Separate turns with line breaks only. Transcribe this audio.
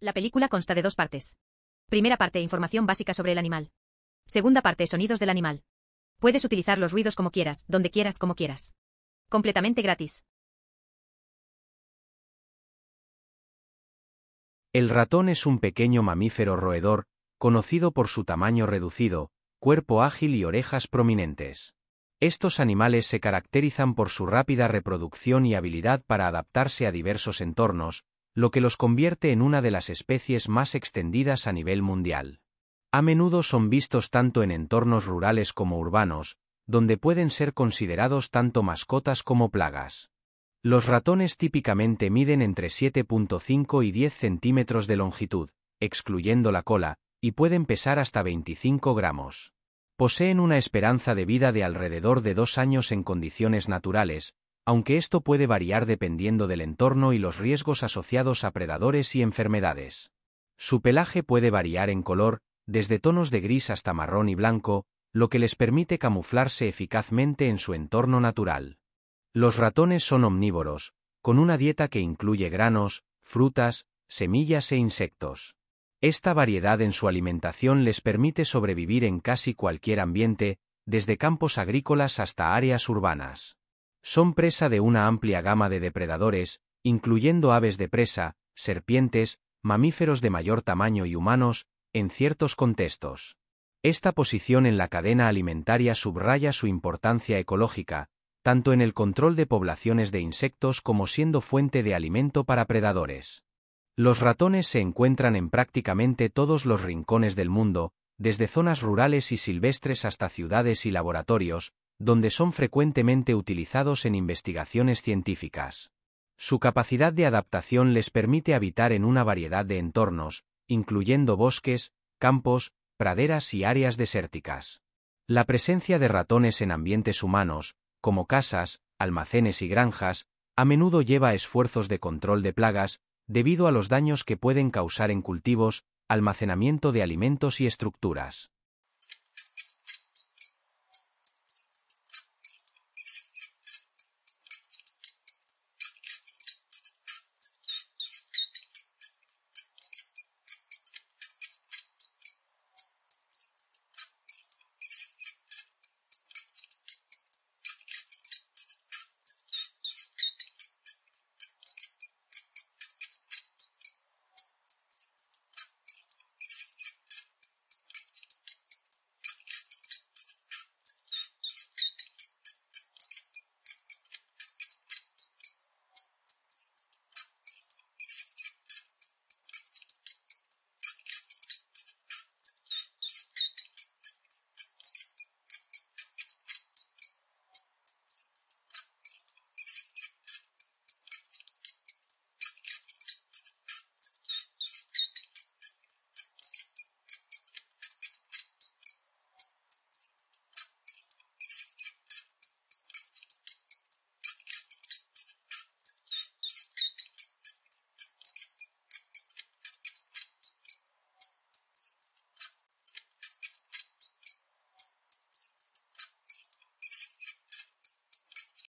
La película
consta de dos partes. Primera parte, información básica sobre el animal. Segunda parte, sonidos del animal. Puedes utilizar los ruidos como quieras, donde quieras, como quieras. Completamente gratis. El ratón es un pequeño mamífero roedor, conocido por su tamaño reducido, cuerpo ágil y orejas prominentes. Estos animales se caracterizan por su rápida reproducción y habilidad para adaptarse a diversos entornos, lo que los convierte en una de las especies más extendidas a nivel mundial. A menudo son vistos tanto en entornos rurales como urbanos, donde pueden ser considerados tanto mascotas como plagas. Los ratones típicamente miden entre 7.5 y 10 centímetros de longitud, excluyendo la cola, y pueden pesar hasta 25 gramos. Poseen una esperanza de vida de alrededor de dos años en condiciones naturales, aunque esto puede variar dependiendo del entorno y los riesgos asociados a predadores y enfermedades. Su pelaje puede variar en color, desde tonos de gris hasta marrón y blanco, lo que les permite camuflarse eficazmente en su entorno natural. Los ratones son omnívoros, con una dieta que incluye granos, frutas, semillas e insectos. Esta variedad en su alimentación les permite sobrevivir en casi cualquier ambiente, desde campos agrícolas hasta áreas urbanas son presa de una amplia gama de depredadores, incluyendo aves de presa, serpientes, mamíferos de mayor tamaño y humanos, en ciertos contextos. Esta posición en la cadena alimentaria subraya su importancia ecológica, tanto en el control de poblaciones de insectos como siendo fuente de alimento para predadores. Los ratones se encuentran en prácticamente todos los rincones del mundo, desde zonas rurales y silvestres hasta ciudades y laboratorios, donde son frecuentemente utilizados en investigaciones científicas. Su capacidad de adaptación les permite habitar en una variedad de entornos, incluyendo bosques, campos, praderas y áreas desérticas. La presencia de ratones en ambientes humanos, como casas, almacenes y granjas, a menudo lleva a esfuerzos de control de plagas, debido a los daños que pueden causar en cultivos, almacenamiento de alimentos y estructuras.